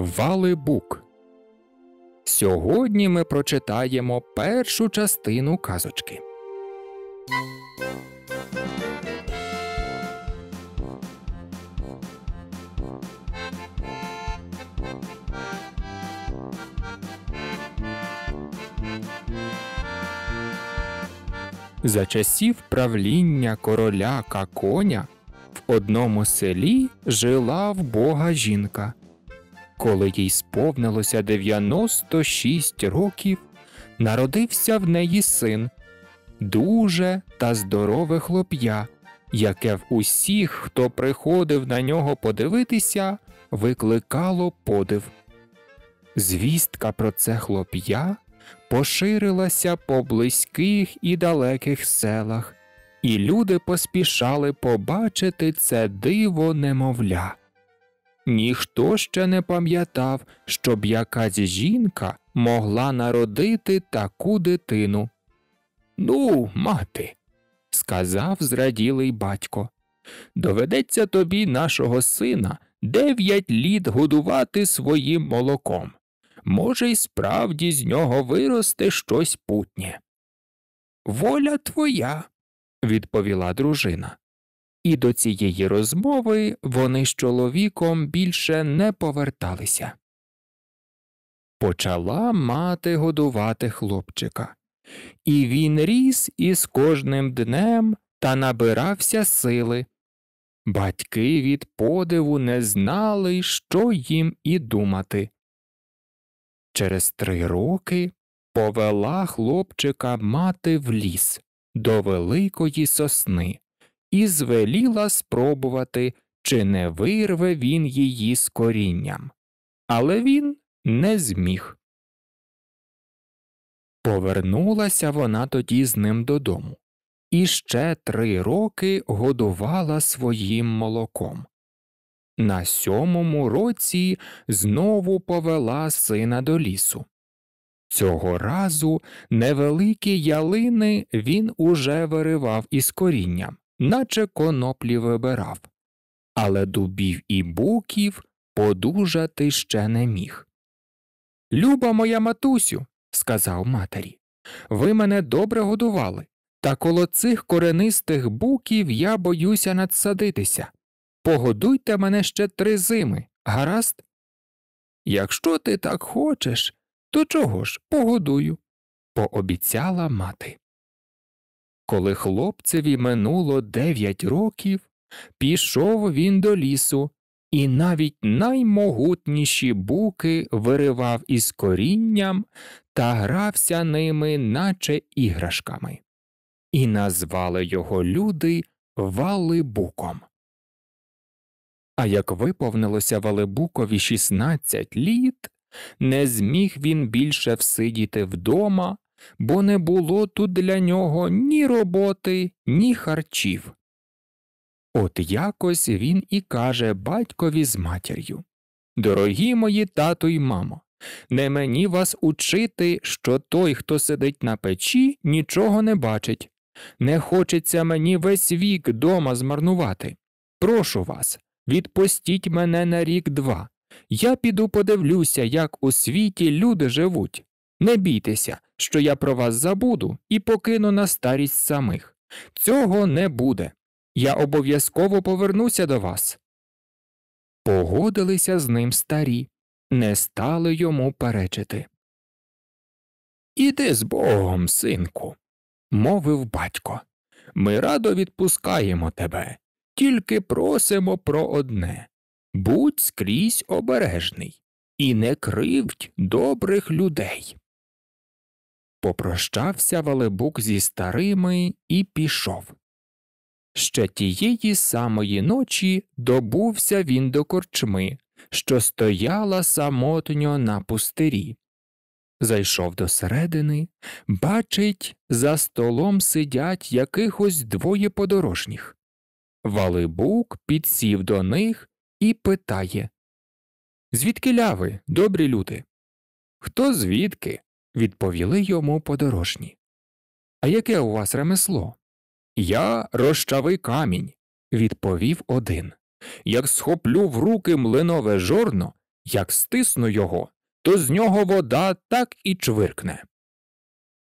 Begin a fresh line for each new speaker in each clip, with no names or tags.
Вали Бук. Сьогодні ми прочитаємо першу частину казочки. За часів правління короля Каконя в одному селі жила в бога жінка. Коли їй сповнилося 96 років, народився в неї син, дуже та здорове хлоп'я, яке в усіх, хто приходив на нього подивитися, викликало подив. Звістка про це хлоп'я поширилася по близьких і далеких селах, і люди поспішали побачити це диво немовля. Ніхто ще не пам'ятав, щоб якась жінка могла народити таку дитину. Ну, мати, сказав зраділий батько, доведеться тобі нашого сина дев'ять літ годувати своїм молоком. Може, й справді з нього виросте щось путнє. Воля твоя, відповіла дружина і до цієї розмови вони з чоловіком більше не поверталися. Почала мати годувати хлопчика, і він ріс із кожним днем та набирався сили. Батьки від подиву не знали, що їм і думати. Через три роки повела хлопчика мати в ліс до великої сосни, і звеліла спробувати, чи не вирве він її з корінням. Але він не зміг. Повернулася вона тоді з ним додому і ще три роки годувала своїм молоком. На сьомому році знову повела сина до лісу. Цього разу невеликі ялини він уже виривав із корінням наче коноплі вибирав, але дубів і буків подужати ще не міг. Люба моя матусю, сказав матері, ви мене добре годували, та коло цих коренистих буків я боюся надсадитися. Погодуйте мене ще три зими, гаразд? Якщо ти так хочеш, то чого ж погодую, пообіцяла мати. Коли хлопцеві минуло дев'ять років, пішов він до лісу, і навіть наймогутніші буки виривав із корінням та грався ними, наче іграшками, і назвали його люди Валибуком. А як виповнилося Валибукові 16 літ, не зміг він більше всидіти вдома бо не було тут для нього ні роботи, ні харчів. От якось він і каже батькові з матір'ю Дорогі мої тато й мамо, не мені вас учити, що той, хто сидить на печі, нічого не бачить. Не хочеться мені весь вік дома змарнувати. Прошу вас, відпустіть мене на рік два. Я піду подивлюся, як у світі люди живуть. Не бійтеся, що я про вас забуду і покину на старість самих. Цього не буде. Я обов'язково повернуся до вас. Погодилися з ним старі, не стали йому перечити. Іди з богом, синку, мовив батько. Ми радо відпускаємо тебе, тільки просимо про одне будь скрізь обережний і не кривдь добрих людей. Попрощався Валебук зі старими і пішов. Ще тієї самої ночі добувся він до корчми, що стояла самотньо на пустирі. Зайшов до середини, бачить, за столом сидять якихось двоє подорожніх. Валибук підсів до них і питає Звідки ляви, добрі люди? Хто звідки? відповіли йому подорожні. А яке у вас ремесло? Я розчавий камінь, відповів один. Як схоплю в руки млинове жорно, як стисну його, то з нього вода так і чвиркне.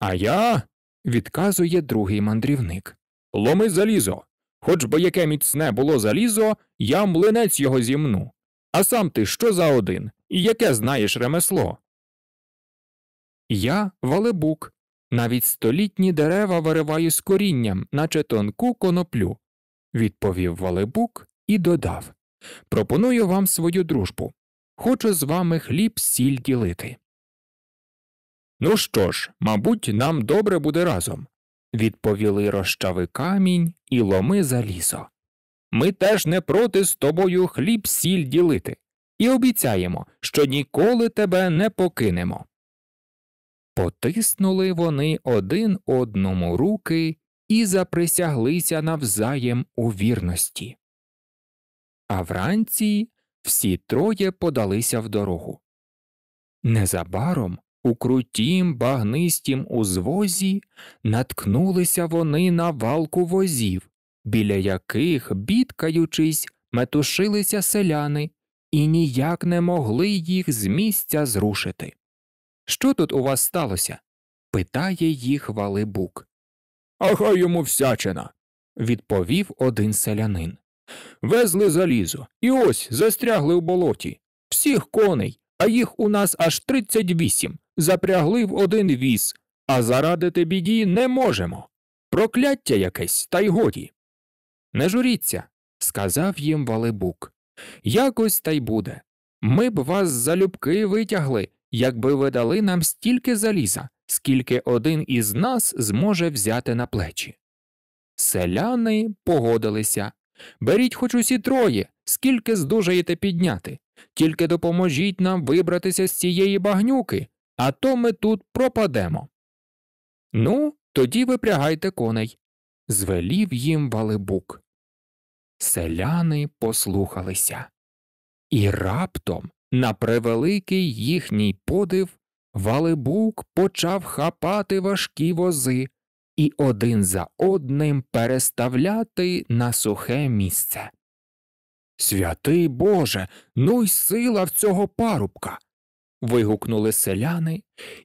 А я. відказує другий мандрівник. Ломи залізо. Хоч би яке міцне було залізо, я млинець його зімну. А сам ти що за один? І яке знаєш ремесло? Я валебук, навіть столітні дерева вириваю з корінням, наче тонку коноплю, відповів валебук і додав Пропоную вам свою дружбу. Хочу з вами хліб сіль ділити. Ну що ж, мабуть, нам добре буде разом, відповіли розчави камінь і ломи залізо. Ми теж не проти з тобою хліб сіль ділити, і обіцяємо, що ніколи тебе не покинемо. Потиснули вони один одному руки і заприсяглися навзаєм у вірності. А вранці всі троє подалися в дорогу. Незабаром у крутім багнистім узвозі наткнулися вони на валку возів, біля яких, бідкаючись, метушилися селяни і ніяк не могли їх з місця зрушити. Що тут у вас сталося? питає їх Валибук. Ага, йому всячина, відповів один селянин. Везли залізо і ось застрягли в болоті. Всіх коней, а їх у нас аж тридцять вісім, запрягли в один віз, а зарадити біді не можемо. Прокляття якесь, та й годі. Не журіться, сказав їм Валибук. Якось та й буде. Ми б вас залюбки витягли, якби ви дали нам стільки заліза, скільки один із нас зможе взяти на плечі. Селяни погодилися беріть хоч усі троє, скільки здужаєте підняти, тільки допоможіть нам вибратися з цієї багнюки, а то ми тут пропадемо. Ну, тоді випрягайте коней. Звелів їм валибук. Селяни послухалися. І раптом на превеликий їхній подив, Валибук почав хапати важкі вози і один за одним переставляти на сухе місце. Святий Боже, ну й сила в цього парубка. вигукнули селяни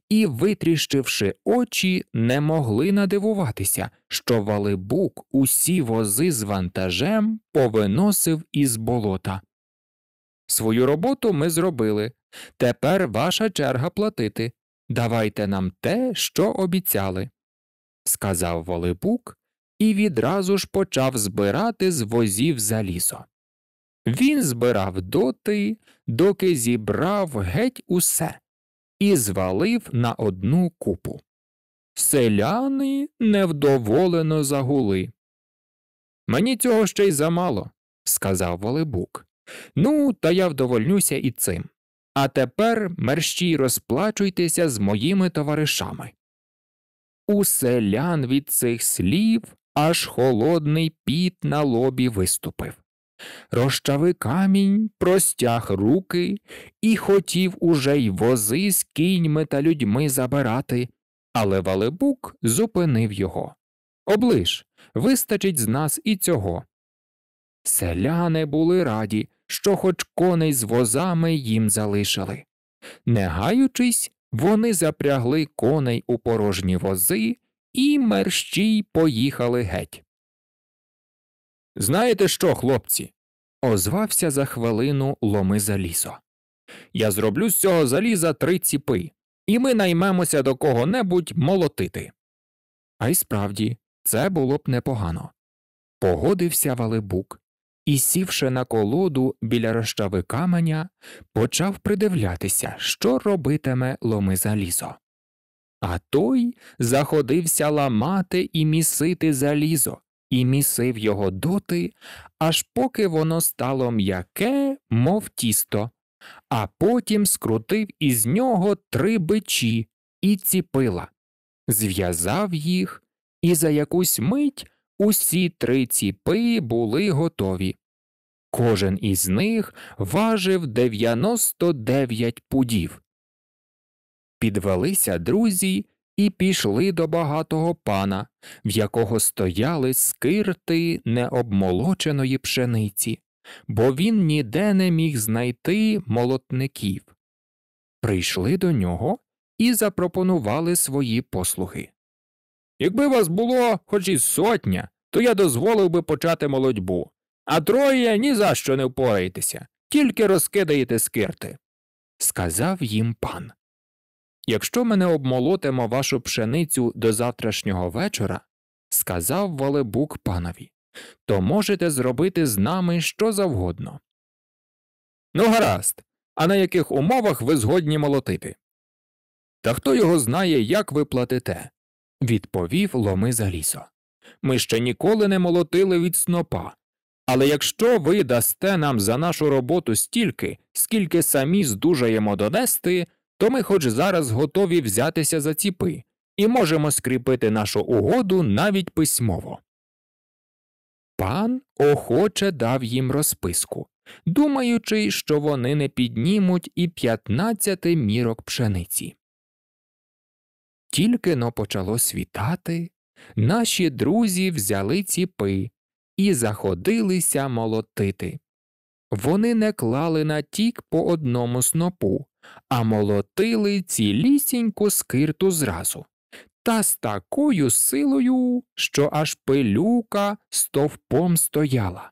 і, витріщивши очі, не могли надивуватися, що Валибук усі вози з вантажем повиносив із болота. Свою роботу ми зробили. Тепер ваша черга платити. Давайте нам те, що обіцяли, сказав Волипук і відразу ж почав збирати з возів залізо. Він збирав доти, доки зібрав геть усе і звалив на одну купу. Селяни невдоволено загули. Мені цього ще й замало, сказав Волибук. Ну, та я вдовольнюся і цим. А тепер мерщій розплачуйтеся з моїми товаришами. У селян від цих слів аж холодний піт на лобі виступив. Рощави камінь простяг руки і хотів уже й вози з кіньми та людьми забирати, але Валебук зупинив його. Оближ, вистачить з нас і цього. Селяни були раді, що хоч коней з возами їм залишили. Не гаючись, вони запрягли коней у порожні вози і мерщій поїхали геть. Знаєте що, хлопці? озвався за хвилину ломи залізо. Я зроблю з цього заліза три ціпи, і ми наймемося до кого небудь молотити. А й справді, це було б непогано. Погодився валибук і, сівши на колоду біля розчави каменя, почав придивлятися, що робитиме ломи залізо. А той заходився ламати і місити залізо, і місив його доти, аж поки воно стало м'яке, мов тісто, а потім скрутив із нього три бичі і ціпила, зв'язав їх і за якусь мить Усі три ціпи були готові. Кожен із них важив 99 пудів. Підвелися друзі і пішли до багатого пана, в якого стояли скирти необмолоченої пшениці, бо він ніде не міг знайти молотників. Прийшли до нього і запропонували свої послуги. Якби вас було хоч і сотня, то я дозволив би почати молодьбу. А троє ні за що не впораєтеся, тільки розкидаєте скирти. Сказав їм пан. Якщо ми не обмолотимо вашу пшеницю до завтрашнього вечора, сказав Валебук панові, то можете зробити з нами що завгодно. Ну, гаразд, а на яких умовах ви згодні молотити? Та хто його знає, як ви платите? відповів Ломи Залісо. Ми ще ніколи не молотили від снопа. Але якщо ви дасте нам за нашу роботу стільки, скільки самі здужаємо донести, то ми хоч зараз готові взятися за ціпи і можемо скріпити нашу угоду навіть письмово. Пан охоче дав їм розписку, думаючи, що вони не піднімуть і п'ятнадцяти мірок пшениці. Тільки но почало світати, Наші друзі взяли ціпи і заходилися молотити. Вони не клали на тік по одному снопу, а молотили цілісіньку скирту зразу, та з такою силою, що аж пилюка стовпом стояла.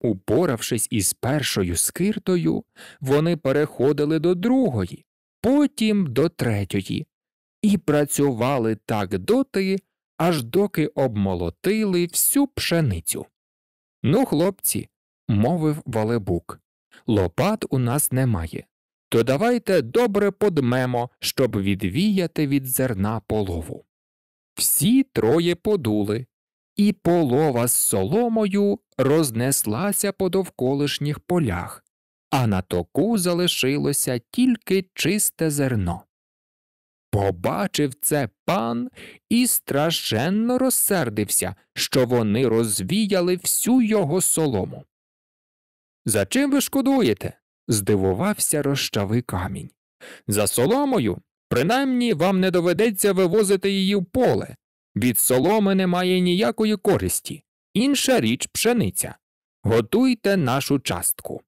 Упоравшись із першою скиртою, вони переходили до другої, потім до третьої, і працювали так доти, аж доки обмолотили всю пшеницю. Ну, хлопці, мовив Валебук, лопат у нас немає. То давайте добре подмемо, щоб відвіяти від зерна полову. Всі троє подули, і полова з соломою рознеслася по довколишніх полях, а на току залишилося тільки чисте зерно. Побачив це пан і страшенно розсердився, що вони розвіяли всю його солому. За чим ви шкодуєте? здивувався розчавий камінь. За соломою, принаймні вам не доведеться вивозити її в поле. Від соломи немає ніякої користі, інша річ пшениця. Готуйте нашу частку.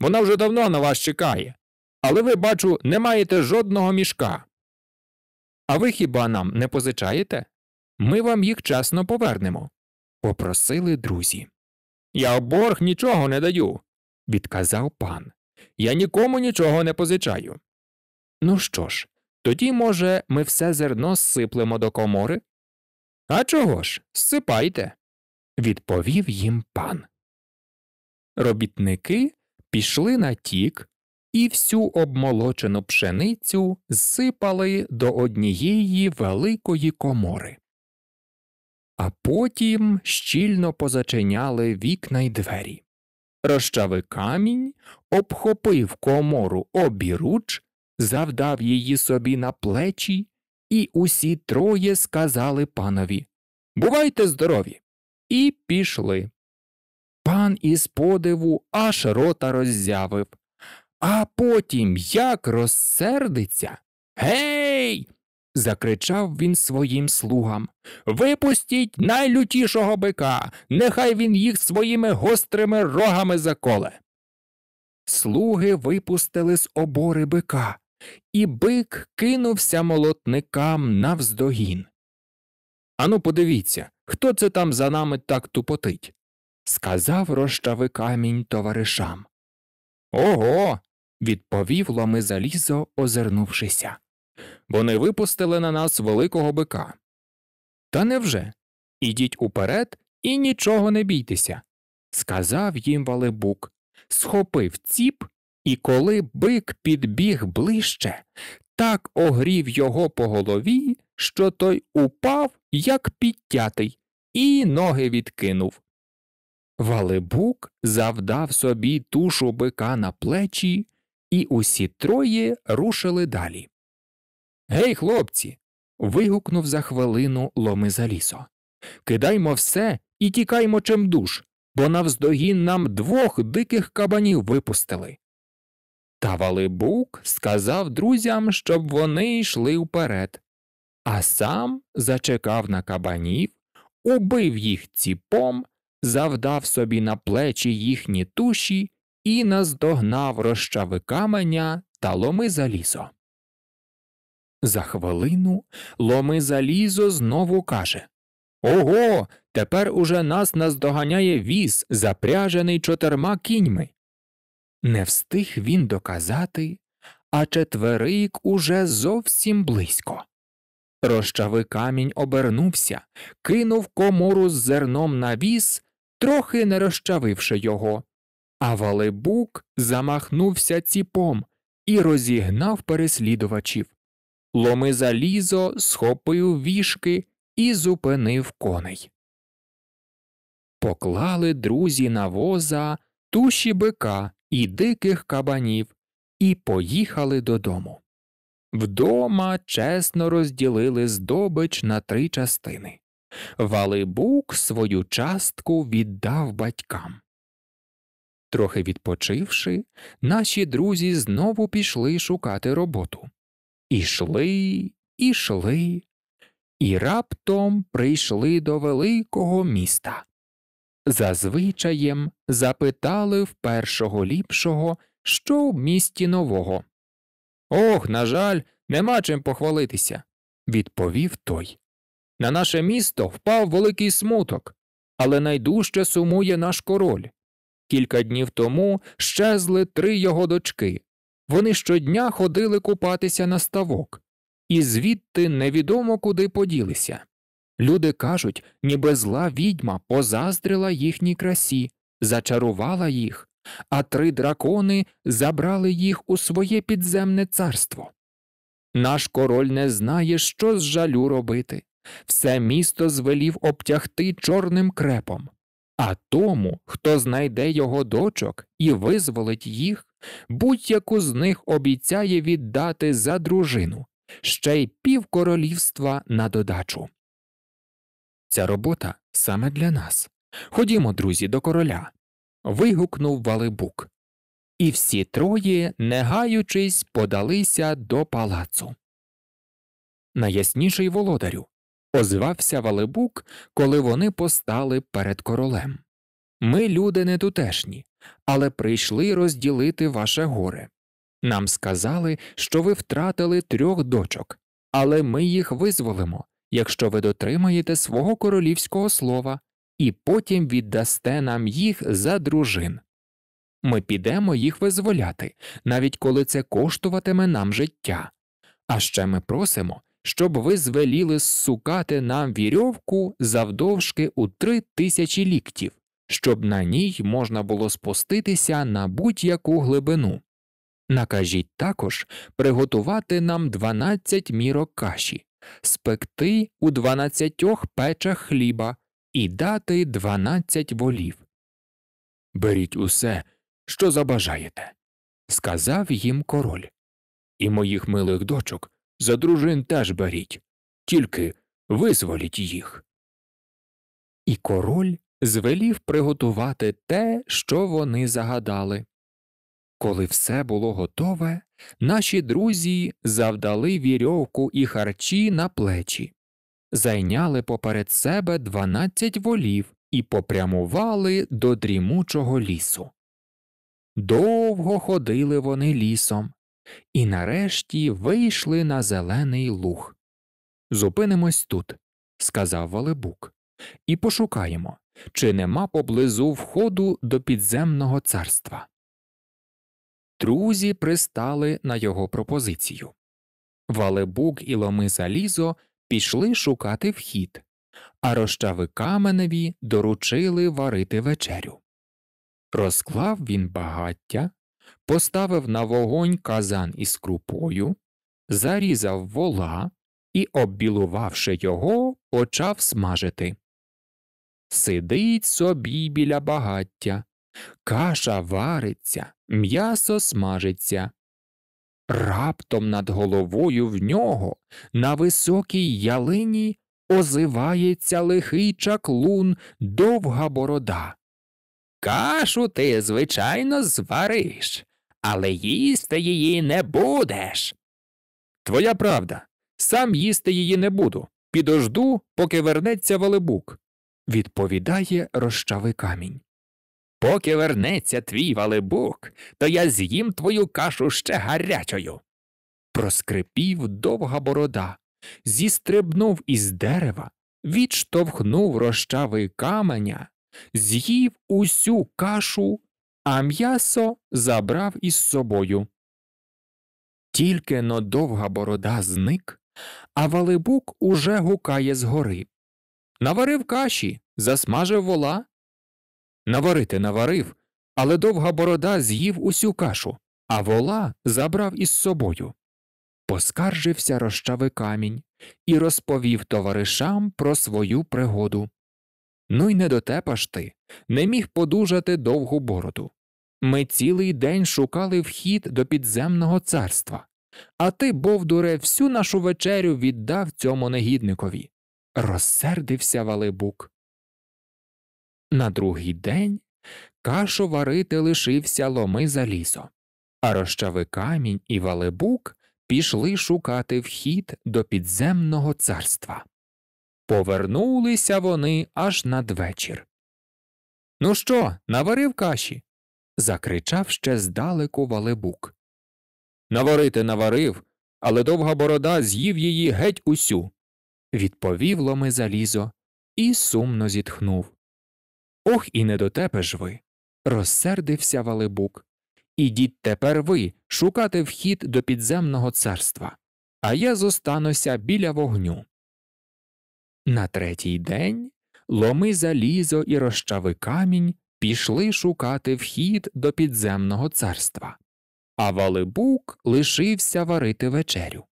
Вона вже давно на вас чекає але ви, бачу, не маєте жодного мішка. А ви хіба нам не позичаєте? Ми вам їх чесно повернемо. Попросили друзі. Я борг нічого не даю, відказав пан. Я нікому нічого не позичаю. Ну що ж, тоді, може, ми все зерно сиплемо до комори? А чого ж, сипайте, відповів їм пан. Робітники пішли на тік, і всю обмолочену пшеницю зсипали до однієї великої комори, а потім щільно позачиняли вікна й двері. Розчави камінь, обхопив комору обіруч, завдав її собі на плечі, і усі троє сказали панові Бувайте здорові! І пішли. Пан із подиву аж рота роззявив а потім як розсердиться. Гей! закричав він своїм слугам. Випустіть найлютішого бика, нехай він їх своїми гострими рогами заколе. Слуги випустили з обори бика, і бик кинувся молотникам навздогін. Ану, подивіться, хто це там за нами так тупотить, сказав рощави камінь товаришам. Ого, відповів ломи залізо, озирнувшися. Вони випустили на нас великого бика. Та невже? Ідіть уперед і нічого не бійтеся. Сказав їм Валебук, схопив ціп, і коли бик підбіг ближче, так огрів його по голові, що той упав, як підтятий, і ноги відкинув. Валебук завдав собі тушу бика на плечі і усі троє рушили далі. Гей, хлопці. вигукнув за хвилину ломи за лісо. Кидаймо все і тікаймо чимдуж, бо навздогін нам двох диких кабанів випустили. Та Валибук сказав друзям, щоб вони йшли вперед, а сам зачекав на кабанів, убив їх ціпом, завдав собі на плечі їхні туші і наздогнав розчави каменя та ломи залізо. За хвилину ломи залізо знову каже Ого, тепер уже нас наздоганяє віз, запряжений чотирма кіньми. Не встиг він доказати, а четверик уже зовсім близько. Рощавий камінь обернувся, кинув комору з зерном на віз, трохи не розчавивши його, а Валебук замахнувся ціпом і розігнав переслідувачів. Ломи залізо схопив вішки і зупинив коней. Поклали друзі на воза туші бика і диких кабанів і поїхали додому. Вдома чесно розділили здобич на три частини. Валибук свою частку віддав батькам. Трохи відпочивши, наші друзі знову пішли шукати роботу. Ішли, ішли, і раптом прийшли до великого міста. За звичаєм запитали в першого ліпшого, що в місті нового. Ох, на жаль, нема чим похвалитися, відповів той. На наше місто впав великий смуток, але найдужче сумує наш король кілька днів тому щезли три його дочки. Вони щодня ходили купатися на ставок, і звідти невідомо куди поділися. Люди кажуть, ніби зла відьма позаздрила їхній красі, зачарувала їх, а три дракони забрали їх у своє підземне царство. Наш король не знає, що з жалю робити. Все місто звелів обтягти чорним крепом а тому, хто знайде його дочок і визволить їх, будь-яку з них обіцяє віддати за дружину ще й пів королівства на додачу. Ця робота саме для нас. Ходімо, друзі, до короля. вигукнув Валибук. І всі троє, не гаючись, подалися до палацу. Найясніший володарю озвався Валебук, коли вони постали перед королем. Ми, люди не тутешні, але прийшли розділити ваше горе. Нам сказали, що ви втратили трьох дочок, але ми їх визволимо, якщо ви дотримаєте свого королівського слова, і потім віддасте нам їх за дружин. Ми підемо їх визволяти, навіть коли це коштуватиме нам життя. А ще ми просимо, щоб ви звеліли ссукати нам вірьовку завдовжки у три тисячі ліктів, щоб на ній можна було спуститися на будь-яку глибину. Накажіть також приготувати нам дванадцять мірок каші, спекти у дванадцятьох печах хліба і дати дванадцять волів. Беріть усе, що забажаєте, сказав їм король, і моїх милих дочок за дружин теж беріть, тільки визволіть їх. І король звелів приготувати те, що вони загадали. Коли все було готове, наші друзі завдали вірьовку і харчі на плечі, зайняли поперед себе дванадцять волів і попрямували до дрімучого лісу. Довго ходили вони лісом, і нарешті вийшли на зелений луг. Зупинимось тут, сказав Валебук, і пошукаємо, чи нема поблизу входу до підземного царства. Друзі пристали на його пропозицію. Валебук і ломи залізо пішли шукати вхід, а рощави каменеві доручили варити вечерю. Розклав він багаття, поставив на вогонь казан із крупою, зарізав вола і, оббілувавши його, почав смажити. Сидить собі біля багаття, каша вариться, м'ясо смажиться. Раптом над головою в нього на високій ялині озивається лихий чаклун довга борода. Кашу ти, звичайно, звариш, але їсти її не будеш. Твоя правда, сам їсти її не буду. Підожду, поки вернеться Валебук, відповідає розчавий камінь. Поки вернеться твій Валебук, то я з'їм твою кашу ще гарячою. Проскрипів довга борода, зістрибнув із дерева, відштовхнув розчавий каменя з'їв усю кашу, а м'ясо забрав із собою. Тільки но довга борода зник, а валибук уже гукає згори. Наварив каші, засмажив вола. Наварити наварив, але довга борода з'їв усю кашу, а вола забрав із собою. Поскаржився розчавий камінь і розповів товаришам про свою пригоду. Ну й не дотепа ж ти, не міг подужати довгу бороду. Ми цілий день шукали вхід до підземного царства, а ти, Бовдуре, всю нашу вечерю віддав цьому негідникові. Розсердився Валибук. На другий день кашу варити лишився ломи за лісо, а рощави камінь і Валибук пішли шукати вхід до підземного царства. Повернулися вони аж надвечір. Ну що, наварив каші? закричав ще здалеку валебук. Наварити наварив, але довга борода з'їв її геть усю, відповів ломи залізо і сумно зітхнув. Ох, і не до тебе ж ви. розсердився валебук. Ідіть тепер ви шукати вхід до підземного царства, а я зостануся біля вогню. На третій день ломи залізо і розчави камінь пішли шукати вхід до підземного царства, а Валибук лишився варити вечерю.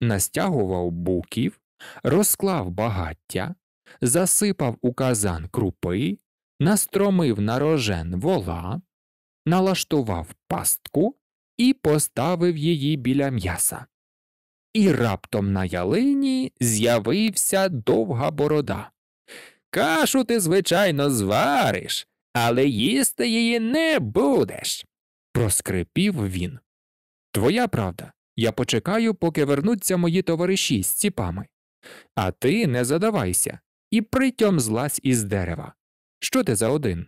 Настягував буків, розклав багаття, засипав у казан крупи, настромив на рожен вола, налаштував пастку і поставив її біля м'яса і раптом на ялині з'явився довга борода. Кашу ти, звичайно, звариш, але їсти її не будеш, проскрипів він. Твоя правда, я почекаю, поки вернуться мої товариші з ціпами. А ти не задавайся і притьом злазь із дерева. Що ти за один?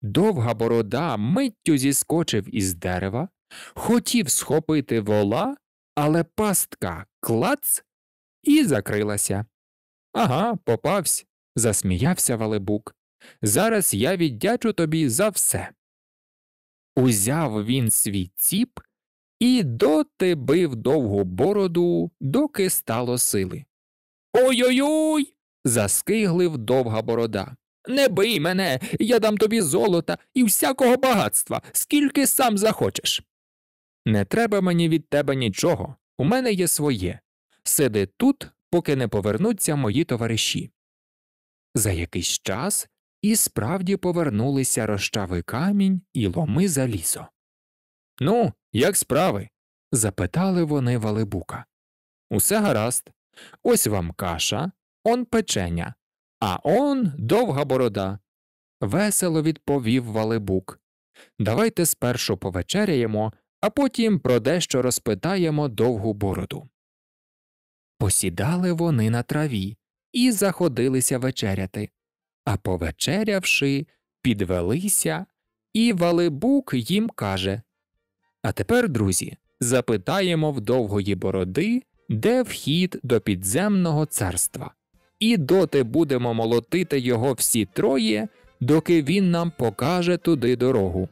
Довга борода миттю зіскочив із дерева, хотів схопити вола, але пастка клац і закрилася. Ага, попавсь, засміявся Валебук. Зараз я віддячу тобі за все. Узяв він свій ціп і доти бив довгу бороду, доки стало сили. Ой-ой-ой. заскиглив довга борода. Не бий мене, я дам тобі золота і всякого багатства, скільки сам захочеш. Не треба мені від тебе нічого, у мене є своє. Сиди тут, поки не повернуться мої товариші. За якийсь час і справді повернулися розчавий камінь і ломи залізо. Ну, як справи? запитали вони Валибука. Усе гаразд. Ось вам каша, он печеня, а он довга борода. Весело відповів Валибук. Давайте спершу повечеряємо а потім про дещо розпитаємо довгу бороду. Посідали вони на траві і заходилися вечеряти, а повечерявши, підвелися, і Валибук їм каже А тепер, друзі, запитаємо в довгої бороди, де вхід до підземного царства. І доти будемо молотити його всі троє, доки він нам покаже туди дорогу.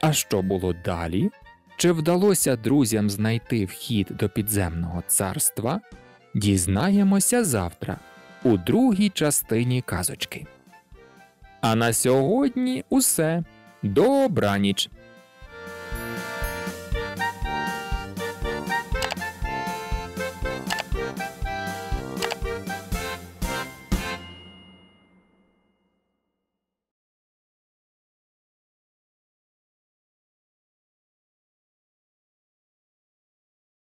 А що було далі? Чи вдалося друзям знайти вхід до підземного царства? Дізнаємося завтра у другій частині казочки. А на сьогодні усе. Добраніч!